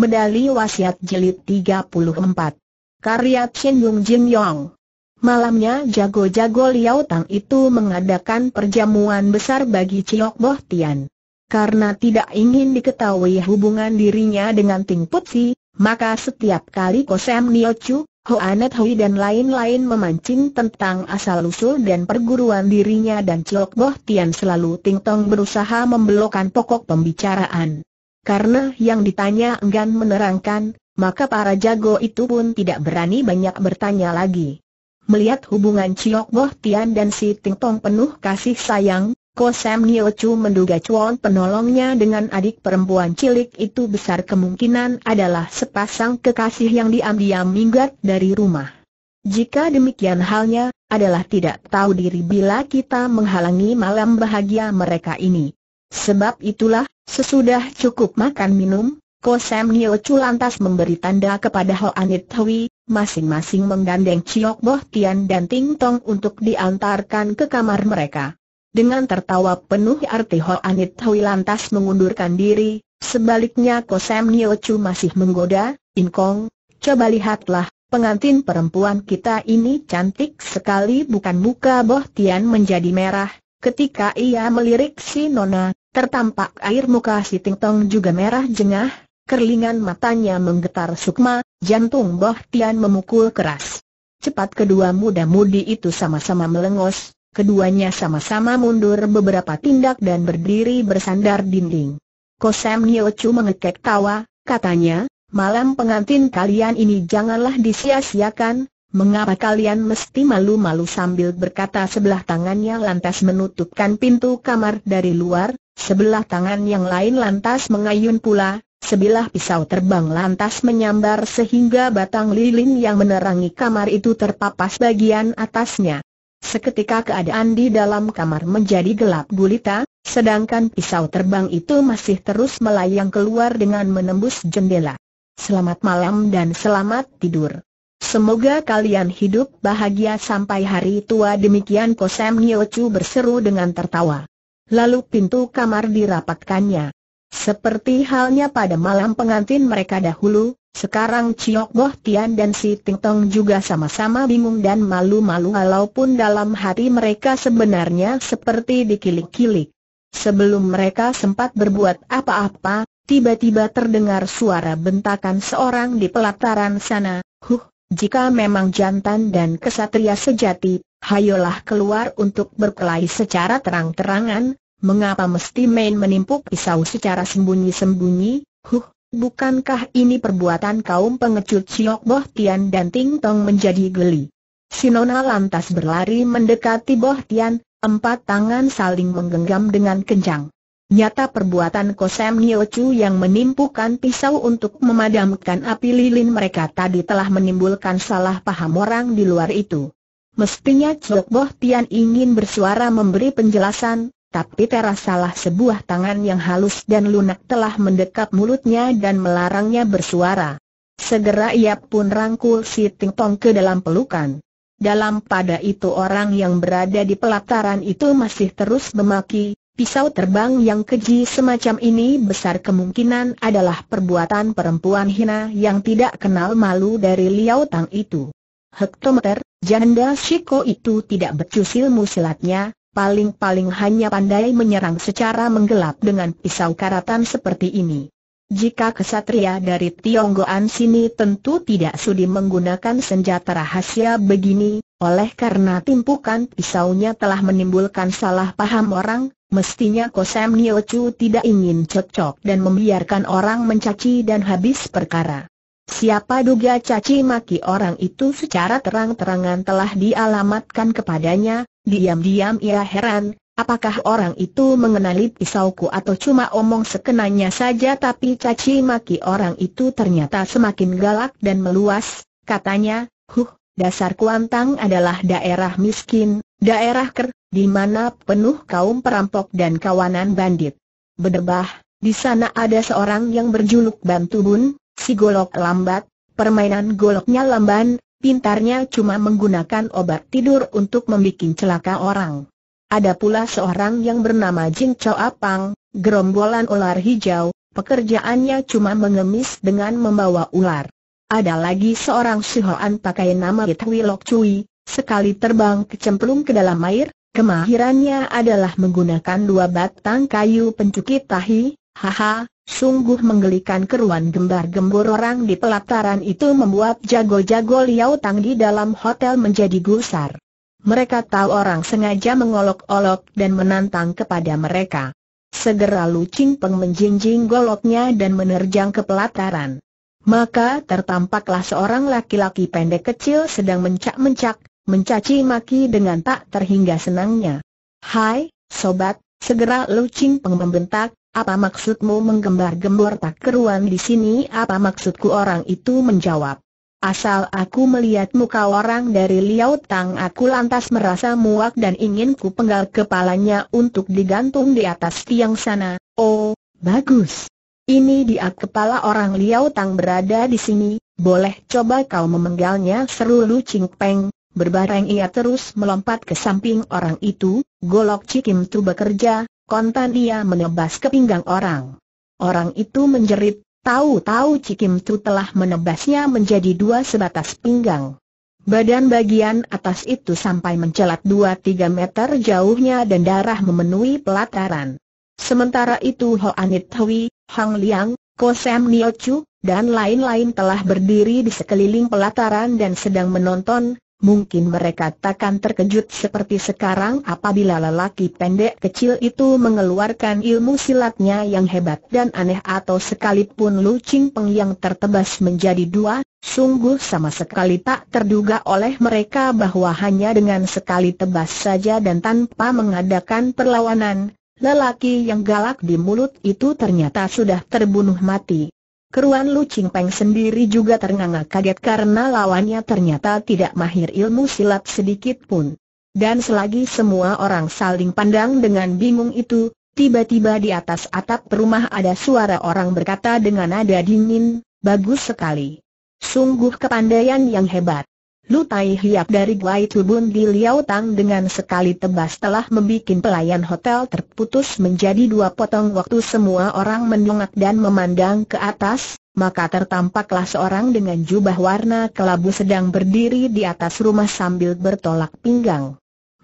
Medali Wasiat Jilid 34 Karya Chen Yung Jin Yong Malamnya jago-jago Liao Tang itu mengadakan perjamuan besar bagi Ciok Boh Tian. Karena tidak ingin diketahui hubungan dirinya dengan Ting Putsi, maka setiap kali Kosem Nio Chu, Hoanet Hui dan lain-lain memancing tentang asal-usul dan perguruan dirinya dan Ciok Boh Tian selalu Ting Tong berusaha membelokkan pokok pembicaraan. Karena yang ditanya enggan menerangkan, maka para jago itu pun tidak berani banyak bertanya lagi. Melihat hubungan Chiok Boh Tian dan si Ting Tong penuh kasih sayang, Ko Sam Nio Chu menduga Chuan penolongnya dengan adik perempuan cilik itu besar kemungkinan adalah sepasang kekasih yang diam-diam minggat dari rumah. Jika demikian halnya, adalah tidak tahu diri bila kita menghalangi malam bahagia mereka ini. Sebab itulah, sesudah cukup makan minum, Ko Sam Nio Chu lantas memberi tanda kepada Ho Anit Hui, masing-masing menggandeng Chiok Boh Tian dan Ting Tong untuk diantarkan ke kamar mereka. Dengan tertawa penuh arti Ho Anit Hui lantas mengundurkan diri, sebaliknya Ko Sam Nio Chu masih menggoda, In Kong, coba lihatlah, pengantin perempuan kita ini cantik sekali bukan muka Boh Tian menjadi merah, ketika ia melirik si Nona, Tertampak air muka si Ting Tong juga merah jengah, kerlingan matanya menggetar sukma, jantung Boh Tian memukul keras. Cepat kedua muda-mudi itu sama-sama melengos, keduanya sama-sama mundur beberapa tindak dan berdiri bersandar dinding. Kosem Niochu mengekek tawa, katanya, malam pengantin kalian ini janganlah disia-siakan, Mengapa kalian mesti malu-malu sambil berkata sebelah tangannya lantas menutupkan pintu kamar dari luar, sebelah tangan yang lain lantas mengayun pula, sebilah pisau terbang lantas menyambar sehingga batang lilin yang menerangi kamar itu terpapas bagian atasnya. Seketika keadaan di dalam kamar menjadi gelap gulita, sedangkan pisau terbang itu masih terus melayang keluar dengan menembus jendela. Selamat malam dan selamat tidur. Semoga kalian hidup bahagia sampai hari tua demikian Kosem Nyocu berseru dengan tertawa. Lalu pintu kamar dirapatkannya. Seperti halnya pada malam pengantin mereka dahulu, sekarang Ciok Boh Tian dan si Ting Tong juga sama-sama bingung dan malu-malu walaupun dalam hati mereka sebenarnya seperti dikilik-kilik. Sebelum mereka sempat berbuat apa-apa, tiba-tiba terdengar suara bentakan seorang di pelataran sana, Huh, jika memang jantan dan kesatria sejati, hayolah keluar untuk berkelahi secara terang-terangan, mengapa mesti main menimpuk pisau secara sembunyi-sembunyi, huh, bukankah ini perbuatan kaum pengecut Siok Boh Tian dan Ting Tong menjadi geli. Sinona lantas berlari mendekati Boh Tian, empat tangan saling menggenggam dengan kencang. Nyata perbuatan Kosem Niochu yang menimpukan pisau untuk memadamkan api lilin mereka tadi telah menimbulkan salah paham orang di luar itu. Mestinya Chok Boh Tian ingin bersuara memberi penjelasan, tapi salah sebuah tangan yang halus dan lunak telah mendekap mulutnya dan melarangnya bersuara. Segera ia pun rangkul si Ting Tong ke dalam pelukan. Dalam pada itu orang yang berada di pelataran itu masih terus memaki, Pisau terbang yang keji semacam ini besar kemungkinan adalah perbuatan perempuan hina yang tidak kenal malu dari Liao Tang itu. Hektometer, janda Shiko itu tidak becus ilmu silatnya, paling-paling hanya pandai menyerang secara menggelap dengan pisau karatan seperti ini. Jika kesatria dari Tionggoan sini tentu tidak sudi menggunakan senjata rahasia begini, oleh karena timpukan pisaunya telah menimbulkan salah paham orang, Mestinya Kosem Niochu tidak ingin cocok dan membiarkan orang mencaci dan habis perkara. Siapa duga caci maki orang itu secara terang-terangan telah dialamatkan kepadanya, diam-diam ia heran, apakah orang itu mengenali pisauku atau cuma omong sekenanya saja tapi caci maki orang itu ternyata semakin galak dan meluas, katanya, huh, dasar Kuantang adalah daerah miskin, Daerah Ker, di mana penuh kaum perampok dan kawanan bandit. Bedebah, di sana ada seorang yang berjuluk Bantu si golok lambat, permainan goloknya lamban, pintarnya cuma menggunakan obat tidur untuk membuat celaka orang. Ada pula seorang yang bernama Jing Chow Apang, gerombolan ular hijau, pekerjaannya cuma mengemis dengan membawa ular. Ada lagi seorang Sihoan pakai nama Itwi Lok Cui, Sekali terbang kecemplung ke dalam air, kemahirannya adalah menggunakan dua batang kayu pencukit tahi, haha, sungguh menggelikan keruan gembar-gembor orang di pelataran itu membuat jago-jago Liao Tang di dalam hotel menjadi gusar. Mereka tahu orang sengaja mengolok-olok dan menantang kepada mereka. Segera Lu Ching Peng menjinjing goloknya dan menerjang ke pelataran. Maka tertampaklah seorang laki-laki pendek kecil sedang mencak-mencak, mencaci maki dengan tak terhingga senangnya. Hai, sobat, segera Lu Ching Peng membentak, apa maksudmu menggembar-gembor tak keruan di sini? Apa maksudku orang itu menjawab? Asal aku melihat muka orang dari Liao Tang aku lantas merasa muak dan ingin ku penggal kepalanya untuk digantung di atas tiang sana. Oh, bagus. Ini dia kepala orang Liao Tang berada di sini, boleh coba kau memenggalnya seru Lu Ching Peng, Berbareng ia terus melompat ke samping orang itu, golok cikim tu bekerja, kontan ia menebas ke pinggang orang. Orang itu menjerit, tahu-tahu cikim tu telah menebasnya menjadi dua sebatas pinggang. Badan bagian atas itu sampai mencelat dua tiga meter jauhnya dan darah memenuhi pelataran. Sementara itu Ho Anit Hui, Hang Liang, Ko Sam Nio Chu, dan lain-lain telah berdiri di sekeliling pelataran dan sedang menonton, mungkin mereka takkan terkejut seperti sekarang apabila lelaki pendek kecil itu mengeluarkan ilmu silatnya yang hebat dan aneh atau sekalipun Lu Ching Peng yang tertebas menjadi dua, sungguh sama sekali tak terduga oleh mereka bahwa hanya dengan sekali tebas saja dan tanpa mengadakan perlawanan, lelaki yang galak di mulut itu ternyata sudah terbunuh mati. Keruan Lu Ching Peng sendiri juga ternganga kaget karena lawannya ternyata tidak mahir ilmu silat sedikit pun. Dan selagi semua orang saling pandang dengan bingung itu, tiba-tiba di atas atap rumah ada suara orang berkata dengan nada dingin, bagus sekali. Sungguh kepandaian yang hebat. Lu Tai Hiap dari Guai Tubun di Liao Tang dengan sekali tebas telah membuat pelayan hotel terputus menjadi dua potong waktu semua orang menyongak dan memandang ke atas, maka tertampaklah seorang dengan jubah warna kelabu sedang berdiri di atas rumah sambil bertolak pinggang.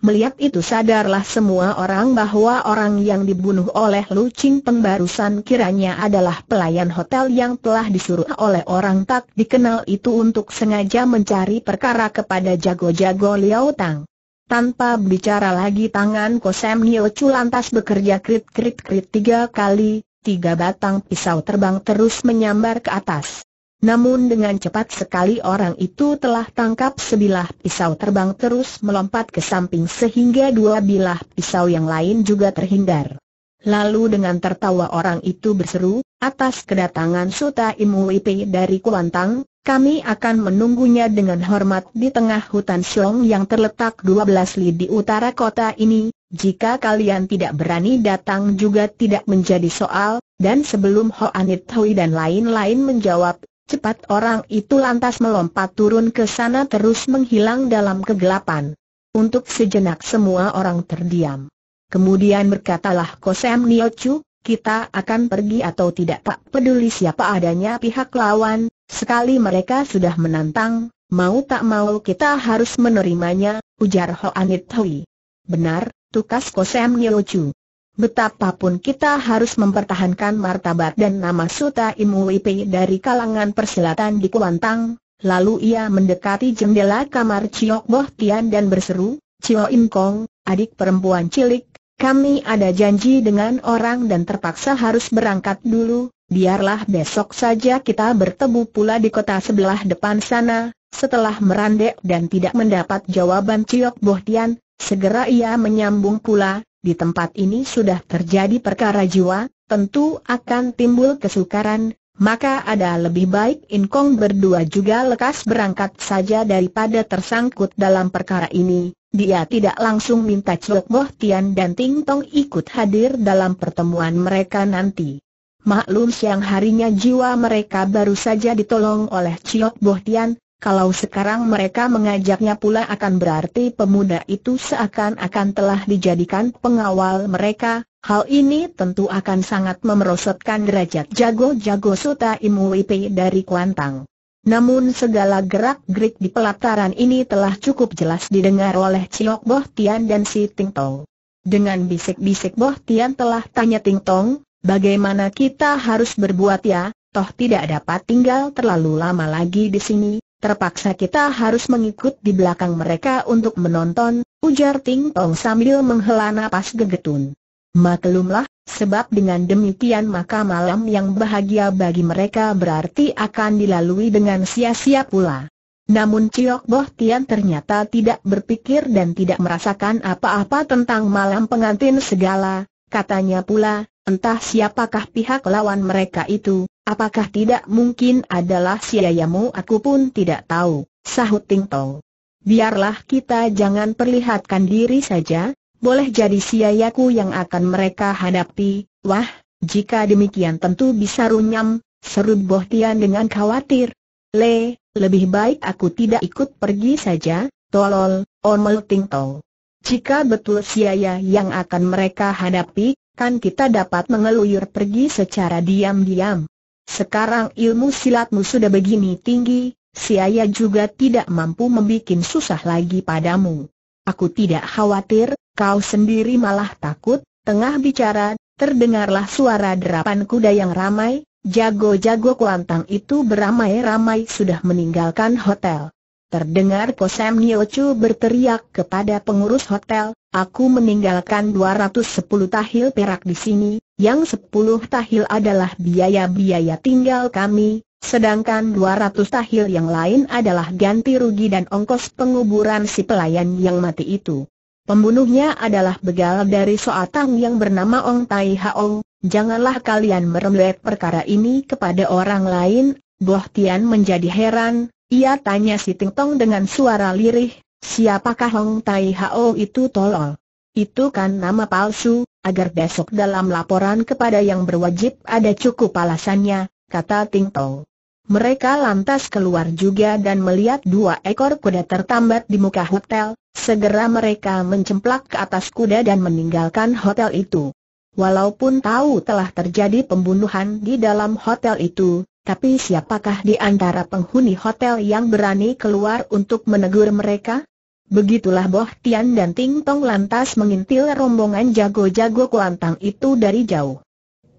Melihat itu sadarlah semua orang bahwa orang yang dibunuh oleh Lu Ching Peng barusan kiranya adalah pelayan hotel yang telah disuruh oleh orang tak dikenal itu untuk sengaja mencari perkara kepada jago-jago Liao Tang. Tanpa bicara lagi tangan Kosem Nio Chu lantas bekerja krit-krit-krit tiga kali, tiga batang pisau terbang terus menyambar ke atas. Namun dengan cepat sekali orang itu telah tangkap sebilah pisau terbang terus melompat ke samping sehingga dua bilah pisau yang lain juga terhindar. Lalu dengan tertawa orang itu berseru, atas kedatangan Suta Imuipe dari Kuantang, kami akan menunggunya dengan hormat di tengah hutan Siong yang terletak 12 li di utara kota ini, jika kalian tidak berani datang juga tidak menjadi soal, dan sebelum Hoanit Hui dan lain-lain menjawab, Cepat orang itu lantas melompat turun ke sana terus menghilang dalam kegelapan. Untuk sejenak semua orang terdiam. Kemudian berkatalah Kosem Niochu, kita akan pergi atau tidak tak peduli siapa adanya pihak lawan, sekali mereka sudah menantang, mau tak mau kita harus menerimanya, ujar Hoanit Hui. Benar, tukas Kosem Niochu. Betapapun kita harus mempertahankan martabat dan nama Suta Imuipe dari kalangan persilatan di Kuantang. Lalu ia mendekati jendela kamar Chiok Boh Tian dan berseru, Chio Im Kong, adik perempuan cilik, kami ada janji dengan orang dan terpaksa harus berangkat dulu, biarlah besok saja kita bertemu pula di kota sebelah depan sana. Setelah merandek dan tidak mendapat jawaban Chiok Boh Tian, segera ia menyambung pula, di tempat ini sudah terjadi perkara jiwa, tentu akan timbul kesukaran, maka ada lebih baik Inkong berdua juga lekas berangkat saja daripada tersangkut dalam perkara ini. Dia tidak langsung minta Cok Boh Tian dan Ting Tong ikut hadir dalam pertemuan mereka nanti. Maklum siang harinya jiwa mereka baru saja ditolong oleh Ciok Boh Tian, kalau sekarang mereka mengajaknya pula akan berarti pemuda itu seakan-akan telah dijadikan pengawal mereka, hal ini tentu akan sangat memerosotkan derajat jago-jago Suta Imuipe dari Kuantang. Namun segala gerak-gerik di pelataran ini telah cukup jelas didengar oleh Ciok Boh Tian dan si Ting Tong. Dengan bisik-bisik Boh Tian telah tanya Ting Tong, bagaimana kita harus berbuat ya, toh tidak dapat tinggal terlalu lama lagi di sini, Terpaksa kita harus mengikut di belakang mereka untuk menonton, ujar Ting Tong sambil menghela napas gegetun. Maklumlah, sebab dengan demikian maka malam yang bahagia bagi mereka berarti akan dilalui dengan sia-sia pula. Namun Ciok Boh Tian ternyata tidak berpikir dan tidak merasakan apa-apa tentang malam pengantin segala, katanya pula, entah siapakah pihak lawan mereka itu, Apakah tidak mungkin adalah siayamu aku pun tidak tahu, sahut Ting Tong. Biarlah kita jangan perlihatkan diri saja, boleh jadi siayaku yang akan mereka hadapi, wah, jika demikian tentu bisa runyam, seru Boh Tian dengan khawatir. Le, lebih baik aku tidak ikut pergi saja, tolol, omel Ting Tong. Jika betul siaya yang akan mereka hadapi, kan kita dapat mengeluyur pergi secara diam-diam. Sekarang ilmu silatmu sudah begini tinggi, si ayah juga tidak mampu membuat susah lagi padamu. Aku tidak khawatir, kau sendiri malah takut, tengah bicara, terdengarlah suara derapan kuda yang ramai, jago-jago kuantang itu beramai-ramai sudah meninggalkan hotel. Terdengar Kosem Niochu berteriak kepada pengurus hotel, Aku meninggalkan 210 tahil perak di sini, yang 10 tahil adalah biaya-biaya tinggal kami, sedangkan 200 tahil yang lain adalah ganti rugi dan ongkos penguburan si pelayan yang mati itu. Pembunuhnya adalah begal dari seorang yang bernama Ong Tai Hao, janganlah kalian meremlek perkara ini kepada orang lain, Boh Tian menjadi heran, ia tanya si Ting Tong dengan suara lirih, Siapakah Hong Tai Hao itu tolol? Itu kan nama palsu, agar besok dalam laporan kepada yang berwajib ada cukup alasannya, kata Ting Tong. Mereka lantas keluar juga dan melihat dua ekor kuda tertambat di muka hotel, segera mereka mencemplak ke atas kuda dan meninggalkan hotel itu. Walaupun tahu telah terjadi pembunuhan di dalam hotel itu, tapi siapakah di antara penghuni hotel yang berani keluar untuk menegur mereka? Begitulah Boh Tian dan Ting Tong lantas mengintil rombongan jago-jago Kuantang itu dari jauh.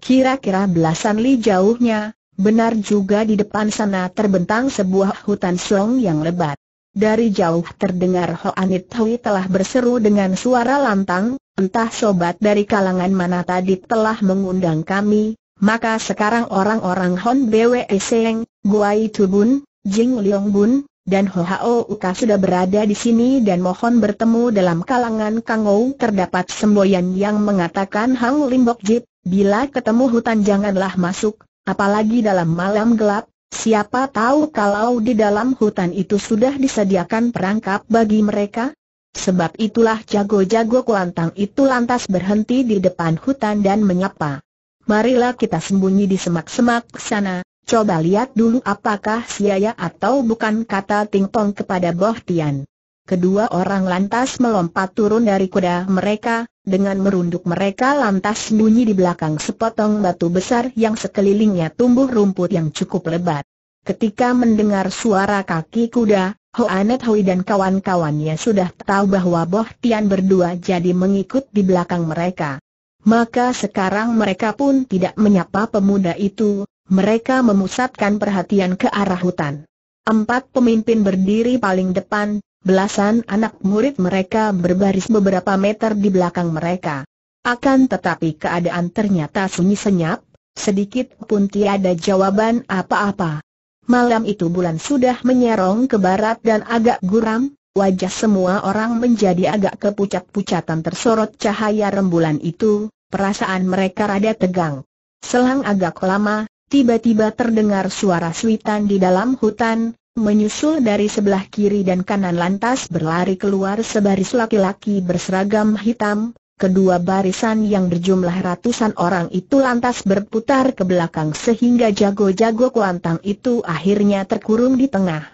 Kira-kira belasan li jauhnya, benar juga di depan sana terbentang sebuah hutan song yang lebat. Dari jauh terdengar Ho Anit Hui telah berseru dengan suara lantang, entah sobat dari kalangan mana tadi telah mengundang kami, maka sekarang orang-orang Hon Bwe Seng, Guai Tubun, Jing Leong Bun, dan Ho Hao Uka sudah berada di sini dan mohon bertemu dalam kalangan Kangou terdapat semboyan yang mengatakan Hang Limbok Jip, bila ketemu hutan janganlah masuk, apalagi dalam malam gelap, siapa tahu kalau di dalam hutan itu sudah disediakan perangkap bagi mereka? Sebab itulah jago-jago kuantang itu lantas berhenti di depan hutan dan menyapa. Marilah kita sembunyi di semak-semak sana, Coba lihat dulu apakah siaya atau bukan kata Ting Tong kepada Boh Tian. Kedua orang lantas melompat turun dari kuda mereka, dengan merunduk mereka lantas bunyi di belakang sepotong batu besar yang sekelilingnya tumbuh rumput yang cukup lebat. Ketika mendengar suara kaki kuda, Ho Anet Hui dan kawan-kawannya sudah tahu bahwa Boh Tian berdua jadi mengikut di belakang mereka. Maka sekarang mereka pun tidak menyapa pemuda itu, mereka memusatkan perhatian ke arah hutan. Empat pemimpin berdiri paling depan, belasan anak murid mereka berbaris beberapa meter di belakang mereka. Akan tetapi keadaan ternyata sunyi senyap, sedikit pun tiada jawaban apa-apa. Malam itu bulan sudah menyerong ke barat dan agak guram, wajah semua orang menjadi agak kepucat-pucatan tersorot cahaya rembulan itu, perasaan mereka rada tegang. Selang agak lama, tiba-tiba terdengar suara suitan di dalam hutan, menyusul dari sebelah kiri dan kanan lantas berlari keluar sebaris laki-laki berseragam hitam, kedua barisan yang berjumlah ratusan orang itu lantas berputar ke belakang sehingga jago-jago kuantang itu akhirnya terkurung di tengah.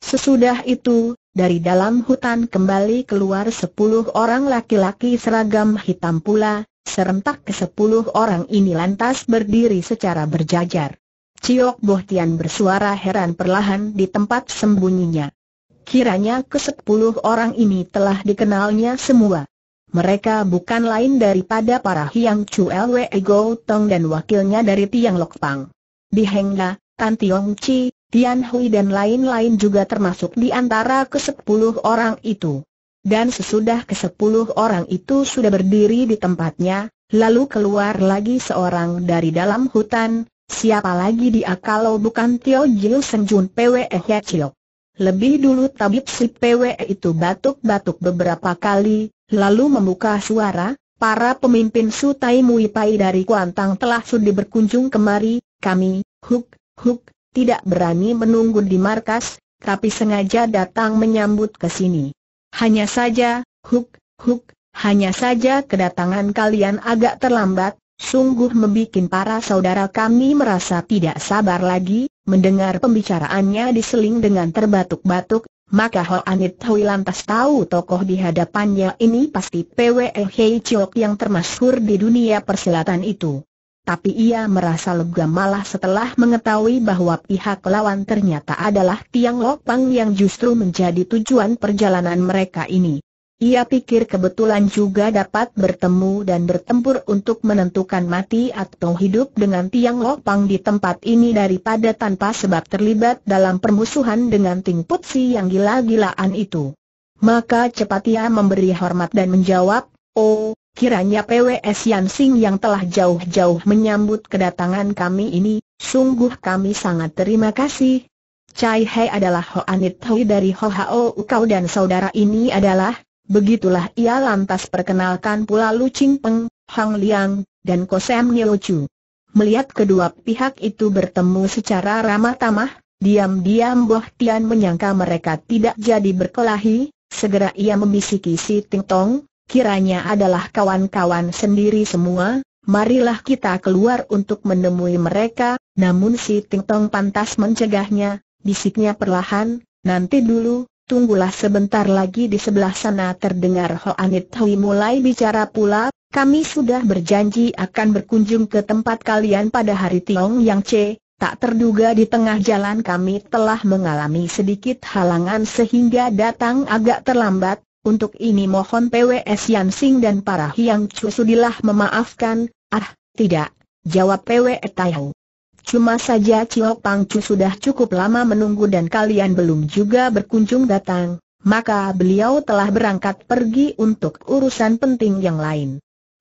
Sesudah itu, dari dalam hutan kembali keluar sepuluh orang laki-laki seragam hitam pula, Serentak ke sepuluh orang ini lantas berdiri secara berjajar. Ciok Tian bersuara heran perlahan di tempat sembunyinya. Kiranya ke sepuluh orang ini telah dikenalnya semua. Mereka bukan lain daripada para Hiang Chu Lwe Ego Tong dan wakilnya dari Tiang Lok Pang. Di La, Tan Tiong Chi, Tian Hui dan lain-lain juga termasuk di antara ke sepuluh orang itu dan sesudah kesepuluh orang itu sudah berdiri di tempatnya, lalu keluar lagi seorang dari dalam hutan, siapa lagi dia kalau bukan Tio Jiu Senjun Pwe Hia Chiok. Lebih dulu tabib si Pwe itu batuk-batuk beberapa kali, lalu membuka suara, para pemimpin Sutai Muipai dari Kuantang telah sudah berkunjung kemari, kami, huk, huk, tidak berani menunggu di markas, tapi sengaja datang menyambut ke sini. Hanya saja, Huk, Huk, hanya saja kedatangan kalian agak terlambat, sungguh membuat para saudara kami merasa tidak sabar lagi, mendengar pembicaraannya diseling dengan terbatuk-batuk, maka Ho Anit Hui lantas tahu tokoh di hadapannya ini pasti PWL Hei Chok yang termasyhur di dunia persilatan itu tapi ia merasa lega malah setelah mengetahui bahwa pihak lawan ternyata adalah Tiang Lopang yang justru menjadi tujuan perjalanan mereka ini. Ia pikir kebetulan juga dapat bertemu dan bertempur untuk menentukan mati atau hidup dengan Tiang Lopang di tempat ini daripada tanpa sebab terlibat dalam permusuhan dengan Ting Putsi yang gila-gilaan itu. Maka cepat ia memberi hormat dan menjawab, Oh, Kiranya PWS Sing yang telah jauh-jauh menyambut kedatangan kami ini, sungguh kami sangat terima kasih. Chai He adalah Anit Hui dari Ho Hao kau dan saudara ini adalah, begitulah ia lantas perkenalkan pula Lu Ching Peng, Hang Liang, dan Kosem Nilo Chu. Melihat kedua pihak itu bertemu secara ramah-tamah, diam-diam Boh Tian menyangka mereka tidak jadi berkelahi, segera ia membisiki si Ting Tong, kiranya adalah kawan-kawan sendiri semua, marilah kita keluar untuk menemui mereka, namun si Ting Tong pantas mencegahnya, bisiknya perlahan, nanti dulu, tunggulah sebentar lagi di sebelah sana terdengar Ho Anit Hui mulai bicara pula, kami sudah berjanji akan berkunjung ke tempat kalian pada hari Tiong Yang C, Tak terduga di tengah jalan kami telah mengalami sedikit halangan sehingga datang agak terlambat, untuk ini mohon PWS Yan Sing dan para hiang Chu sudilah memaafkan, ah, tidak, jawab PWS e Taihau. Cuma saja Cio Pang Chu sudah cukup lama menunggu dan kalian belum juga berkunjung datang, maka beliau telah berangkat pergi untuk urusan penting yang lain.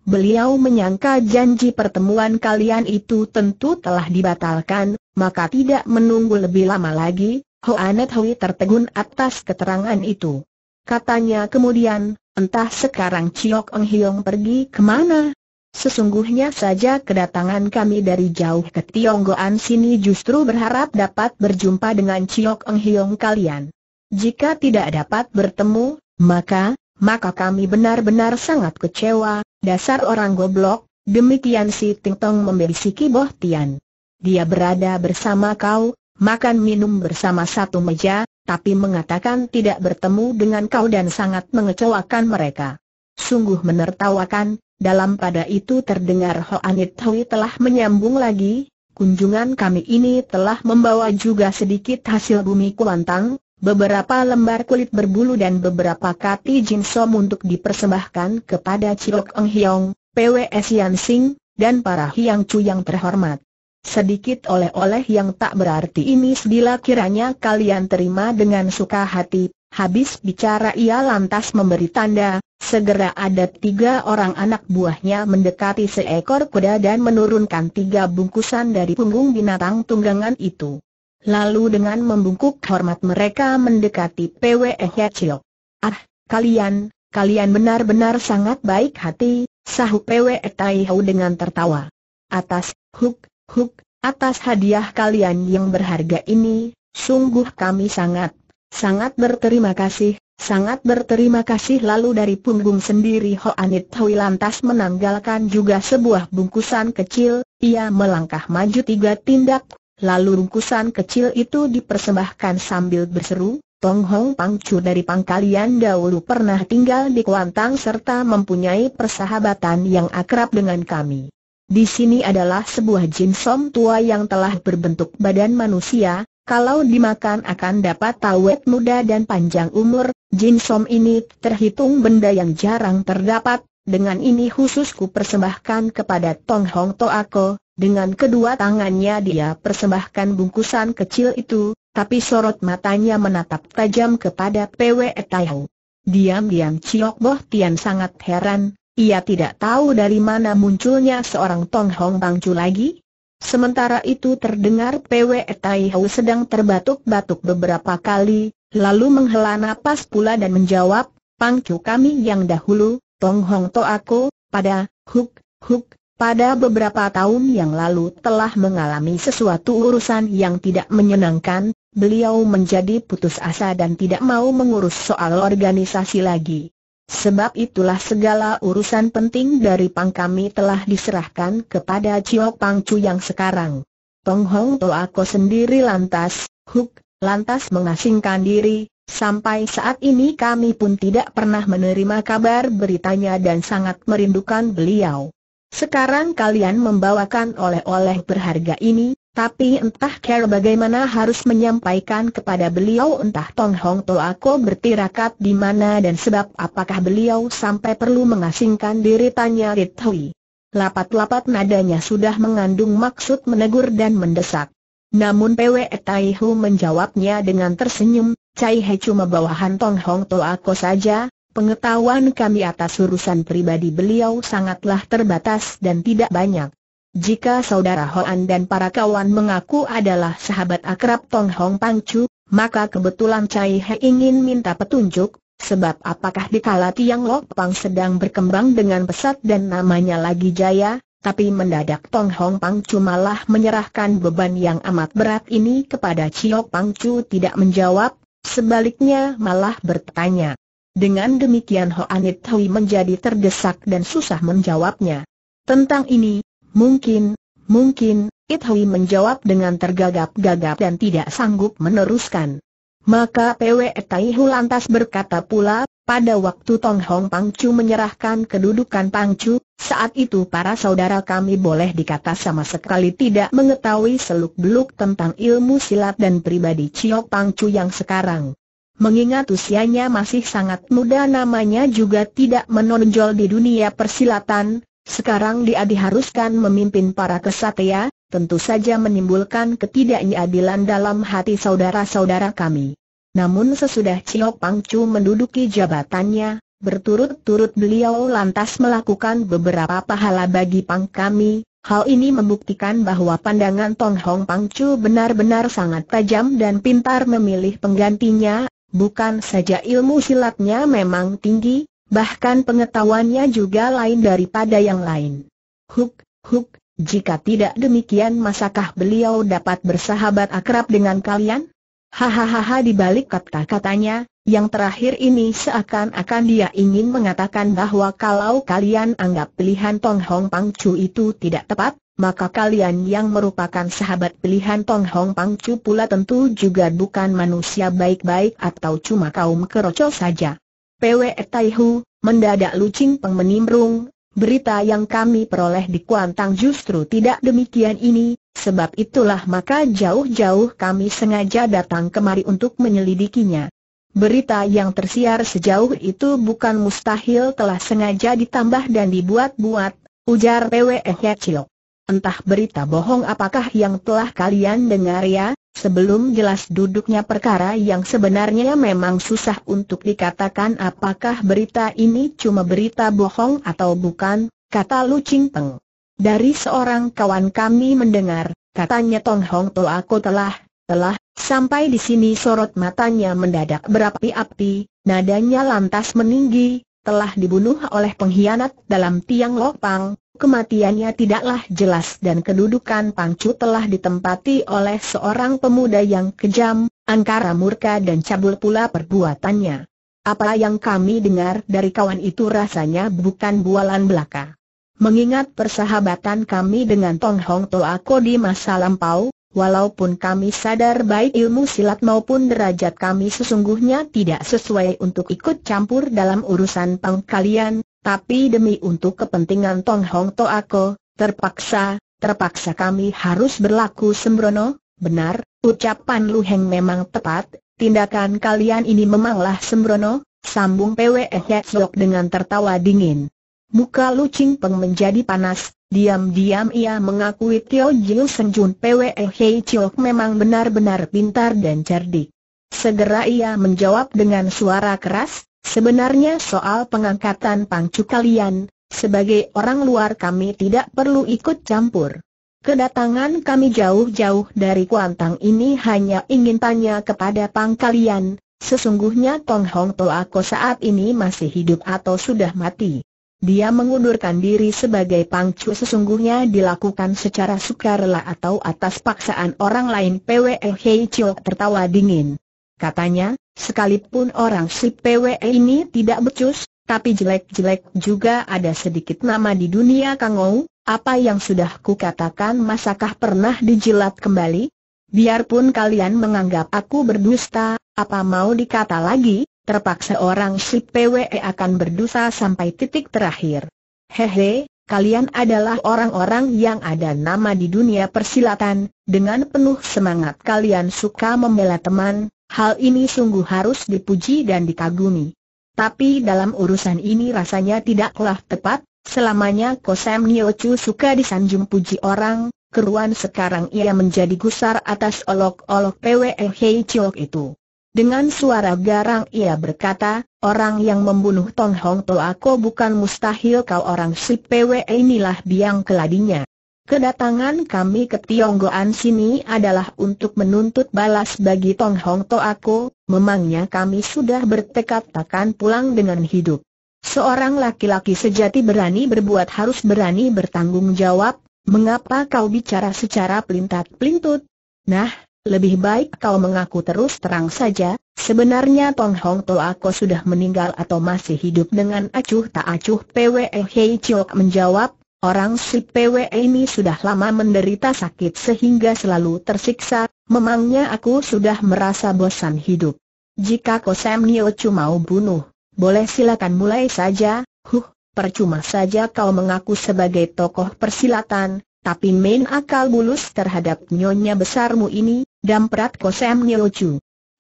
Beliau menyangka janji pertemuan kalian itu tentu telah dibatalkan, maka tidak menunggu lebih lama lagi, Anet Hui tertegun atas keterangan itu. Katanya kemudian, entah sekarang Ciok Eng Hiong pergi kemana? Sesungguhnya saja kedatangan kami dari jauh ke Tionggoan sini justru berharap dapat berjumpa dengan Ciok Eng Hiong kalian. Jika tidak dapat bertemu, maka, maka kami benar-benar sangat kecewa, dasar orang goblok, demikian si Ting Tong membelisiki Boh Tian. Dia berada bersama kau, makan minum bersama satu meja, tapi mengatakan tidak bertemu dengan kau dan sangat mengecewakan mereka. Sungguh menertawakan, dalam pada itu terdengar Hoanit Hui telah menyambung lagi, kunjungan kami ini telah membawa juga sedikit hasil bumi Kuantang, beberapa lembar kulit berbulu dan beberapa kati jinsom untuk dipersembahkan kepada Cilok Eng Hiong, PWS Yan Sing, dan para Hiang cu yang terhormat. Sedikit oleh-oleh yang tak berarti ini bila kiranya kalian terima dengan suka hati. Habis bicara ia lantas memberi tanda, segera ada tiga orang anak buahnya mendekati seekor kuda dan menurunkan tiga bungkusan dari punggung binatang tunggangan itu. Lalu dengan membungkuk hormat mereka mendekati PWE Hechio. Ah, kalian, kalian benar-benar sangat baik hati, sahut PWE Taihau dengan tertawa. Atas, huk, Huk, atas hadiah kalian yang berharga ini, sungguh kami sangat, sangat berterima kasih, sangat berterima kasih lalu dari punggung sendiri Hoanit Hui lantas menanggalkan juga sebuah bungkusan kecil, ia melangkah maju tiga tindak, lalu bungkusan kecil itu dipersembahkan sambil berseru, Tong Hong Pangcu dari pangkalian dahulu pernah tinggal di Kuantang serta mempunyai persahabatan yang akrab dengan kami. Di sini adalah sebuah jin som tua yang telah berbentuk badan manusia, kalau dimakan akan dapat tawet muda dan panjang umur, jin som ini terhitung benda yang jarang terdapat, dengan ini khusus ku persembahkan kepada Tong Hong Toako, dengan kedua tangannya dia persembahkan bungkusan kecil itu, tapi sorot matanya menatap tajam kepada Pwe Taihu. Diam-diam Chiok Boh Tian sangat heran, ia tidak tahu dari mana munculnya seorang Tong Hong Bangcu lagi. Sementara itu terdengar PW Tai Hou sedang terbatuk-batuk beberapa kali, lalu menghela napas pula dan menjawab, Pangcu kami yang dahulu, Tong Hong To aku, pada, huk, huk, pada beberapa tahun yang lalu telah mengalami sesuatu urusan yang tidak menyenangkan, beliau menjadi putus asa dan tidak mau mengurus soal organisasi lagi. Sebab itulah segala urusan penting dari Pang kami telah diserahkan kepada Chiok Pang Chu yang sekarang. Tong Hong To aku sendiri lantas, Huk, lantas mengasingkan diri, Sampai saat ini kami pun tidak pernah menerima kabar beritanya dan sangat merindukan beliau. Sekarang kalian membawakan oleh-oleh berharga ini, tapi entah cara bagaimana harus menyampaikan kepada beliau entah Tong Hong To aku bertirakat di mana dan sebab apakah beliau sampai perlu mengasingkan diri tanya Rit Hui. Lapat-lapat nadanya sudah mengandung maksud menegur dan mendesak. Namun Pwe Tai Hu menjawabnya dengan tersenyum, Cai He cuma bawahan Tong Hong To aku saja, pengetahuan kami atas urusan pribadi beliau sangatlah terbatas dan tidak banyak. Jika saudara Hoan dan para kawan mengaku adalah sahabat akrab Tong Hong Pang Chu, maka kebetulan Cai He ingin minta petunjuk, sebab apakah dikala Tiang Lok Pang sedang berkembang dengan pesat dan namanya lagi jaya, tapi mendadak Tong Hong Pang Chu malah menyerahkan beban yang amat berat ini kepada Chiok Pang Chu tidak menjawab, sebaliknya malah bertanya. Dengan demikian Hoanit Hui menjadi terdesak dan susah menjawabnya. Tentang ini, Mungkin, mungkin, Ithui menjawab dengan tergagap-gagap dan tidak sanggup meneruskan. Maka Pwe Taihu lantas berkata pula, pada waktu Tong Hong Pangcu menyerahkan kedudukan Pangcu, saat itu para saudara kami boleh dikata sama sekali tidak mengetahui seluk-beluk tentang ilmu silat dan pribadi Chiok Pangcu yang sekarang. Mengingat usianya masih sangat muda namanya juga tidak menonjol di dunia persilatan, sekarang dia diharuskan memimpin para kesatria, tentu saja menimbulkan ketidakadilan dalam hati saudara-saudara kami. Namun sesudah Chiok Pang menduduki jabatannya, berturut-turut beliau lantas melakukan beberapa pahala bagi pang kami, hal ini membuktikan bahwa pandangan Tong Hong Pang benar-benar sangat tajam dan pintar memilih penggantinya, bukan saja ilmu silatnya memang tinggi, Bahkan pengetahuannya juga lain daripada yang lain. Huk, huk, jika tidak demikian masakah beliau dapat bersahabat akrab dengan kalian? Hahaha di balik kata-katanya, yang terakhir ini seakan-akan dia ingin mengatakan bahwa kalau kalian anggap pilihan Tong Hong Pang Chu itu tidak tepat, maka kalian yang merupakan sahabat pilihan Tong Hong Pang Chu pula tentu juga bukan manusia baik-baik atau cuma kaum keroco saja. PW Taihu, mendadak lucing peng menimbrung, berita yang kami peroleh di Kuantang justru tidak demikian ini, sebab itulah maka jauh-jauh kami sengaja datang kemari untuk menyelidikinya. Berita yang tersiar sejauh itu bukan mustahil telah sengaja ditambah dan dibuat-buat, ujar PWE Hechilok. Entah berita bohong apakah yang telah kalian dengar ya, sebelum jelas duduknya perkara yang sebenarnya memang susah untuk dikatakan apakah berita ini cuma berita bohong atau bukan, kata Lu Ching Peng. Dari seorang kawan kami mendengar, katanya Tong Hong To aku telah, telah, sampai di sini sorot matanya mendadak berapi-api, nadanya lantas meninggi, telah dibunuh oleh pengkhianat dalam tiang lopang, kematiannya tidaklah jelas dan kedudukan Pangcu telah ditempati oleh seorang pemuda yang kejam, angkara murka dan cabul pula perbuatannya. Apa yang kami dengar dari kawan itu rasanya bukan bualan belaka. Mengingat persahabatan kami dengan Tong Hong Toako di masa lampau, Walaupun kami sadar baik ilmu silat maupun derajat kami sesungguhnya tidak sesuai untuk ikut campur dalam urusan pang kalian, tapi demi untuk kepentingan Tong Hong To Ako, terpaksa, terpaksa kami harus berlaku sembrono, benar, ucapan Lu Heng memang tepat, tindakan kalian ini memanglah sembrono, sambung Pwe Hetzok dengan tertawa dingin. Muka Lu Ching Peng menjadi panas, diam-diam ia mengakui Tio Jiu Senjun Pwe Hei memang benar-benar pintar dan cerdik. Segera ia menjawab dengan suara keras, Sebenarnya soal pengangkatan pangcu kalian, sebagai orang luar kami tidak perlu ikut campur. Kedatangan kami jauh-jauh dari Kuantang ini hanya ingin tanya kepada pang kalian, sesungguhnya Tong Hong Toako saat ini masih hidup atau sudah mati. Dia mengundurkan diri sebagai pangcu sesungguhnya dilakukan secara sukarela atau atas paksaan orang lain PWL Hei Chiu tertawa dingin. Katanya, Sekalipun orang si PWE ini tidak becus, tapi jelek-jelek juga ada sedikit nama di dunia Kangou, apa yang sudah katakan, masakah pernah dijilat kembali? Biarpun kalian menganggap aku berdusta, apa mau dikata lagi, terpaksa orang si PWE akan berdusta sampai titik terakhir. Hehe, kalian adalah orang-orang yang ada nama di dunia persilatan, dengan penuh semangat kalian suka membela teman, Hal ini sungguh harus dipuji dan dikagumi. Tapi dalam urusan ini rasanya tidaklah tepat, selamanya Kosem Niochu suka disanjung puji orang, keruan sekarang ia menjadi gusar atas olok-olok PWE Hei Chiok itu. Dengan suara garang ia berkata, orang yang membunuh Tong Hong To aku bukan mustahil kau orang si PWE inilah biang keladinya. Kedatangan kami ke Tionggoan sini adalah untuk menuntut balas bagi Tong Hong To aku, memangnya kami sudah bertekad takkan pulang dengan hidup. Seorang laki-laki sejati berani berbuat harus berani bertanggung jawab, mengapa kau bicara secara pelintat-pelintut? Nah, lebih baik kau mengaku terus terang saja, sebenarnya Tong Hong To aku sudah meninggal atau masih hidup dengan acuh tak acuh Pwe Hei Chok menjawab, Orang si PWE ini sudah lama menderita sakit sehingga selalu tersiksa, memangnya aku sudah merasa bosan hidup. Jika Kosem Nio cuma bunuh, boleh silakan mulai saja, huh, percuma saja kau mengaku sebagai tokoh persilatan, tapi main akal bulus terhadap nyonya besarmu ini, damprat Kosem Nio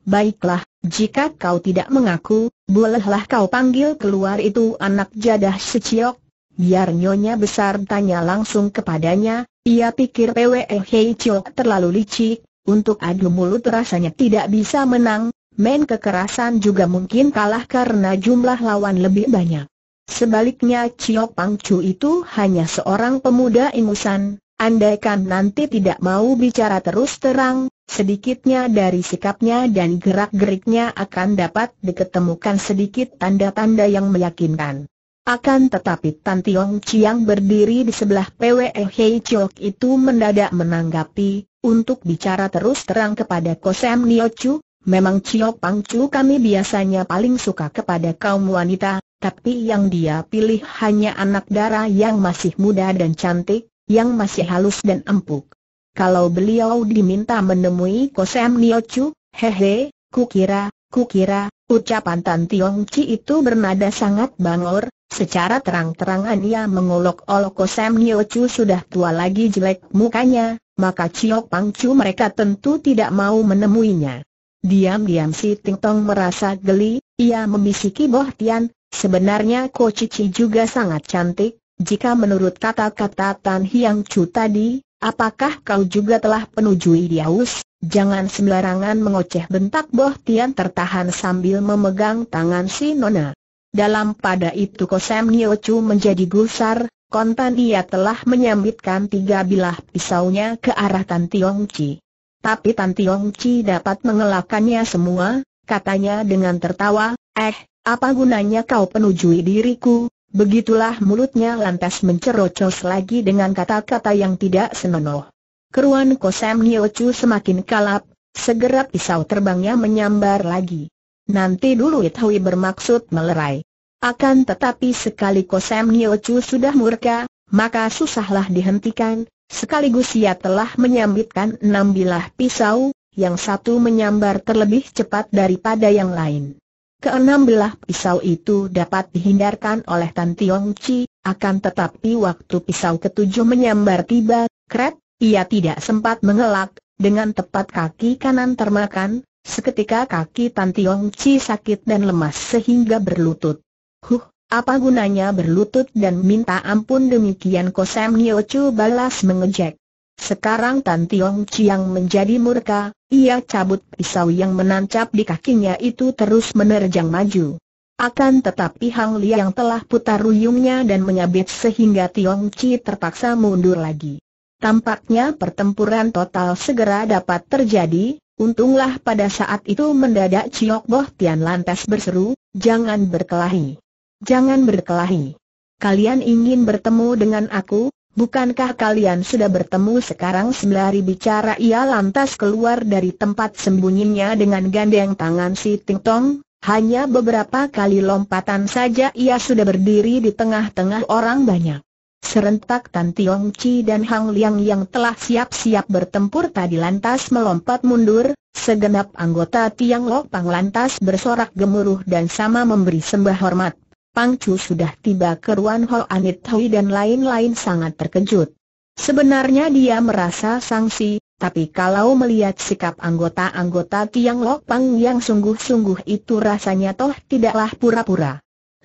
Baiklah, jika kau tidak mengaku, bolehlah kau panggil keluar itu anak jadah seciok Biar nyonya besar tanya langsung kepadanya, ia pikir PWE Hei Chio terlalu licik, untuk adu mulut rasanya tidak bisa menang, main kekerasan juga mungkin kalah karena jumlah lawan lebih banyak. Sebaliknya Cio Pang Chu itu hanya seorang pemuda ingusan, andaikan nanti tidak mau bicara terus terang, sedikitnya dari sikapnya dan gerak-geriknya akan dapat diketemukan sedikit tanda-tanda yang meyakinkan. Akan tetapi Tan Tiong Chiang berdiri di sebelah Pwe Hei Chok itu mendadak menanggapi, untuk bicara terus terang kepada Kosem Nio Chu, memang Chiok Pang Chu kami biasanya paling suka kepada kaum wanita, tapi yang dia pilih hanya anak darah yang masih muda dan cantik, yang masih halus dan empuk. Kalau beliau diminta menemui Kosem Nio Chu, hehe, kukira, kukira, Ucapan Tan Tiong Chi itu bernada sangat bangor, secara terang-terangan ia mengolok-olok Sam Nio Chu sudah tua lagi jelek mukanya, maka Ciok Pang Chu mereka tentu tidak mau menemuinya. Diam-diam si Ting Tong merasa geli, ia membisiki Boh Tian, sebenarnya Ko Cici juga sangat cantik, jika menurut kata-kata Tan Hiang Chu tadi, apakah kau juga telah penujui dia us? Jangan sembarangan mengoceh bentak Boh Tian tertahan sambil memegang tangan si Nona. Dalam pada itu Kosem Nio Chu menjadi gusar, kontan ia telah menyambitkan tiga bilah pisaunya ke arah Tan Tiong Chi. Tapi Tan Tiong Chi dapat mengelakannya semua, katanya dengan tertawa, eh, apa gunanya kau penujui diriku, Begitulah mulutnya lantas mencerocos lagi dengan kata-kata yang tidak senonoh keruan Kosem Niochu semakin kalap, segera pisau terbangnya menyambar lagi. Nanti dulu hui bermaksud melerai. Akan tetapi sekali Kosem Niochu sudah murka, maka susahlah dihentikan, sekaligus ia telah menyambitkan enam bilah pisau, yang satu menyambar terlebih cepat daripada yang lain. Keenam belah pisau itu dapat dihindarkan oleh Tan Tiong Chi, akan tetapi waktu pisau ketujuh menyambar tiba, kret, ia tidak sempat mengelak, dengan tepat kaki kanan termakan, seketika kaki Tan Tiong Chi sakit dan lemas sehingga berlutut. Huh, apa gunanya berlutut dan minta ampun demikian Kosem Nio Chu balas mengejek. Sekarang Tan Tiong Chi yang menjadi murka, ia cabut pisau yang menancap di kakinya itu terus menerjang maju. Akan tetapi Hang Liang telah putar ruyungnya dan menyabit sehingga Tiong Chi terpaksa mundur lagi. Tampaknya pertempuran total segera dapat terjadi, untunglah pada saat itu mendadak Ciok Boh Tian lantas berseru, jangan berkelahi. Jangan berkelahi. Kalian ingin bertemu dengan aku, Bukankah kalian sudah bertemu sekarang sembari bicara ia lantas keluar dari tempat sembunyinya dengan gandeng tangan si Ting Tong? Hanya beberapa kali lompatan saja ia sudah berdiri di tengah-tengah orang banyak. Serentak Tan Tiong Chi dan Hang Liang yang telah siap-siap bertempur tadi lantas melompat mundur, segenap anggota Tiang Lok Pang lantas bersorak gemuruh dan sama memberi sembah hormat. Pang Chu sudah tiba ke Ruan Ho Anit Hui dan lain-lain sangat terkejut. Sebenarnya dia merasa sangsi, tapi kalau melihat sikap anggota-anggota Tiang Lok Pang yang sungguh-sungguh itu rasanya toh tidaklah pura-pura.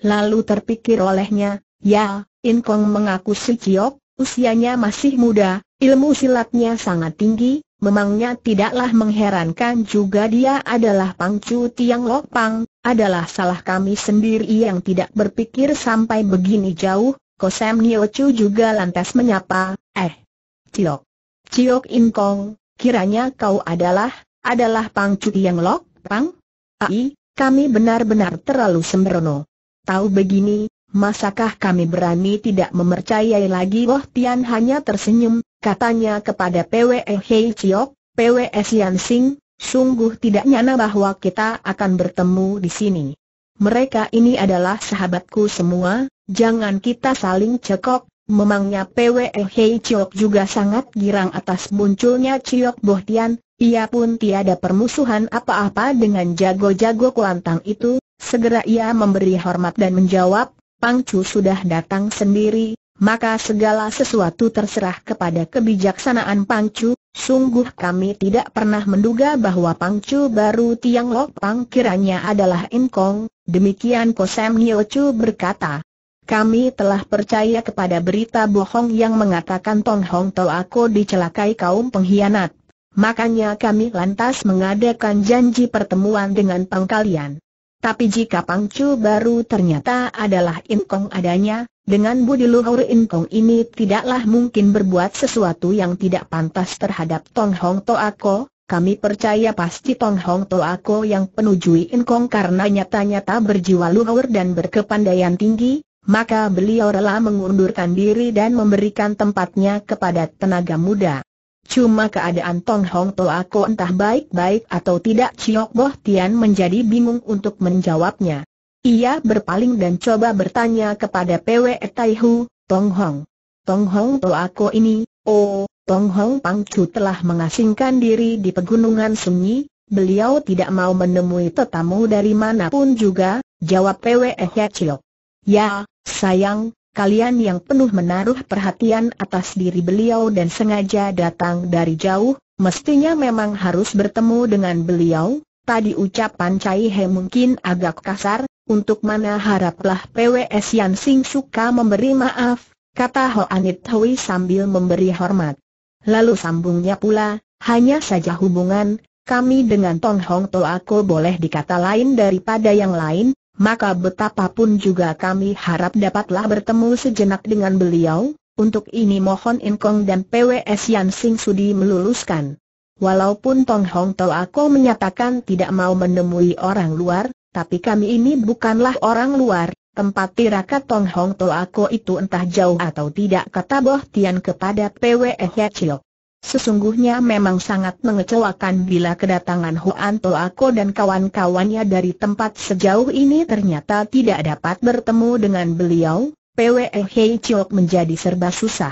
Lalu terpikir olehnya, ya, Inkong mengaku si Ciok, usianya masih muda, ilmu silatnya sangat tinggi, memangnya tidaklah mengherankan juga dia adalah Pangcu Tiang Lok Pang, adalah salah kami sendiri yang tidak berpikir sampai begini jauh, Kosem Chu juga lantas menyapa, eh, Ciok. Ciok Inkong, kiranya kau adalah, adalah Pangcu Tiang Lok Pang? Ai, kami benar-benar terlalu sembrono. Tahu begini, Masakah kami berani tidak memercayai lagi Boh Tian hanya tersenyum, katanya kepada PWE Hei Chiok, PWE Sian Sing, sungguh tidak nyana bahwa kita akan bertemu di sini. Mereka ini adalah sahabatku semua, jangan kita saling cekok, memangnya PWE Hei Chiok juga sangat girang atas munculnya Chiok Boh Tian, ia pun tiada permusuhan apa-apa dengan jago-jago kuantang itu, segera ia memberi hormat dan menjawab, Pang Chu sudah datang sendiri, maka segala sesuatu terserah kepada kebijaksanaan Pang Chu. Sungguh kami tidak pernah menduga bahwa Pang Chu baru Tiang Lok Pang kiranya adalah Inkong, demikian Kosem Nio Chu berkata. Kami telah percaya kepada berita bohong yang mengatakan Tong Hong Tau Ako dicelakai kaum pengkhianat. Makanya kami lantas mengadakan janji pertemuan dengan pangkalian. Tapi jika Pangcu baru ternyata adalah Inkong adanya, dengan budi luhur Inkong ini tidaklah mungkin berbuat sesuatu yang tidak pantas terhadap Tong Hong Toako, kami percaya pasti Tong Hong Toako yang penujui Inkong karena nyata-nyata berjiwa luhur dan berkepandaian tinggi, maka beliau rela mengundurkan diri dan memberikan tempatnya kepada tenaga muda. Cuma keadaan Tong Hong Toa aku entah baik-baik atau tidak Ciok Boh Tian menjadi bingung untuk menjawabnya. Ia berpaling dan coba bertanya kepada PW Tai Tong Hong. Tong Hong Toa aku ini, oh, Tong Hong Pang Chu telah mengasingkan diri di pegunungan sunyi, beliau tidak mau menemui tetamu dari manapun juga, jawab PW Hye Chiok. Ya, sayang, kalian yang penuh menaruh perhatian atas diri beliau dan sengaja datang dari jauh, mestinya memang harus bertemu dengan beliau. Tadi ucapan Cai He mungkin agak kasar, untuk mana haraplah PWS Yan Sing suka memberi maaf, kata Ho Anit Hui sambil memberi hormat. Lalu sambungnya pula, hanya saja hubungan, kami dengan Tong Hong To Ako boleh dikata lain daripada yang lain, maka betapapun juga kami harap dapatlah bertemu sejenak dengan beliau, untuk ini mohon Inkong dan PWS Yan Sing Sudi meluluskan. Walaupun Tong Hong Tau aku menyatakan tidak mau menemui orang luar, tapi kami ini bukanlah orang luar, tempat tirakat Tong Hong Tau aku itu entah jauh atau tidak kata Boh Tian kepada PWS Chiok. Sesungguhnya memang sangat mengecewakan bila kedatangan Huan Toako dan kawan-kawannya dari tempat sejauh ini ternyata tidak dapat bertemu dengan beliau, PWE Hei Chok menjadi serba susah.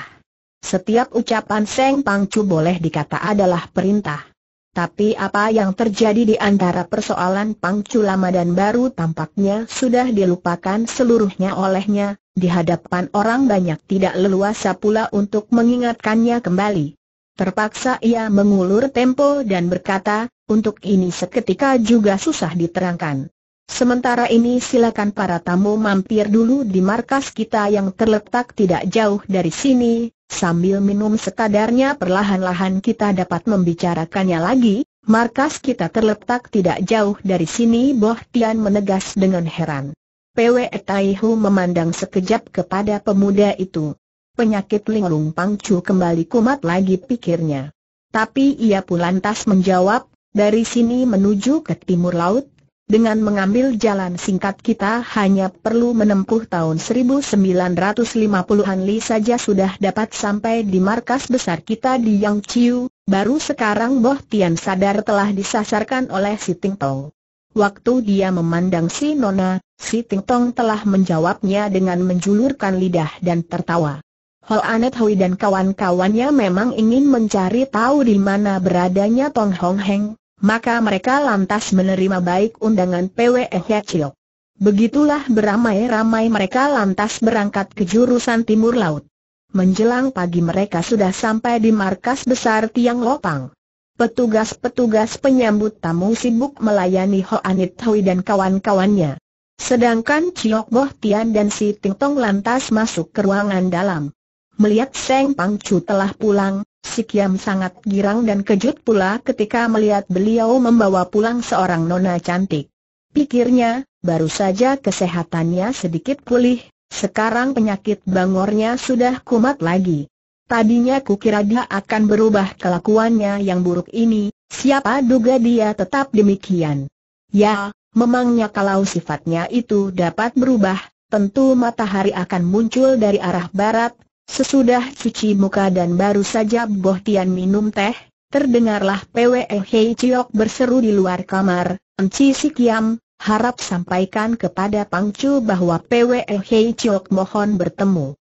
Setiap ucapan Seng Pangcu boleh dikata adalah perintah. Tapi apa yang terjadi di antara persoalan Pangcu lama dan baru tampaknya sudah dilupakan seluruhnya olehnya, di hadapan orang banyak tidak leluasa pula untuk mengingatkannya kembali. Terpaksa ia mengulur tempo dan berkata, untuk ini seketika juga susah diterangkan. Sementara ini silakan para tamu mampir dulu di markas kita yang terletak tidak jauh dari sini, sambil minum sekadarnya perlahan-lahan kita dapat membicarakannya lagi, markas kita terletak tidak jauh dari sini Boh Tian menegas dengan heran. Pwe Taihu memandang sekejap kepada pemuda itu penyakit linglung pangcu kembali kumat lagi pikirnya. Tapi ia pun lantas menjawab, dari sini menuju ke timur laut, dengan mengambil jalan singkat kita hanya perlu menempuh tahun 1950-an li saja sudah dapat sampai di markas besar kita di Chiu, baru sekarang Boh Tian sadar telah disasarkan oleh si Ting Tong. Waktu dia memandang si Nona, si Ting Tong telah menjawabnya dengan menjulurkan lidah dan tertawa. Hol Anet Hui dan kawan-kawannya memang ingin mencari tahu di mana beradanya Tong Hong Heng, maka mereka lantas menerima baik undangan PWE Hechil. Begitulah beramai-ramai mereka lantas berangkat ke jurusan timur laut. Menjelang pagi mereka sudah sampai di markas besar Tiang Lopang. Petugas-petugas penyambut tamu sibuk melayani Anit Hui dan kawan-kawannya. Sedangkan Chiok Boh Tian dan Si Ting Tong lantas masuk ke ruangan dalam. Melihat Seng Pangcu telah pulang, si Kiam sangat girang dan kejut pula ketika melihat beliau membawa pulang seorang nona cantik. Pikirnya, baru saja kesehatannya sedikit pulih, sekarang penyakit bangornya sudah kumat lagi. Tadinya kukira dia akan berubah kelakuannya yang buruk ini, siapa duga dia tetap demikian. Ya, memangnya kalau sifatnya itu dapat berubah, tentu matahari akan muncul dari arah barat, Sesudah cuci muka dan baru saja Boh Tian minum teh, terdengarlah Pwe Hei Chiok berseru di luar kamar, Enci Sikiam, harap sampaikan kepada Pangcu bahwa Pwe Hei Chiok mohon bertemu.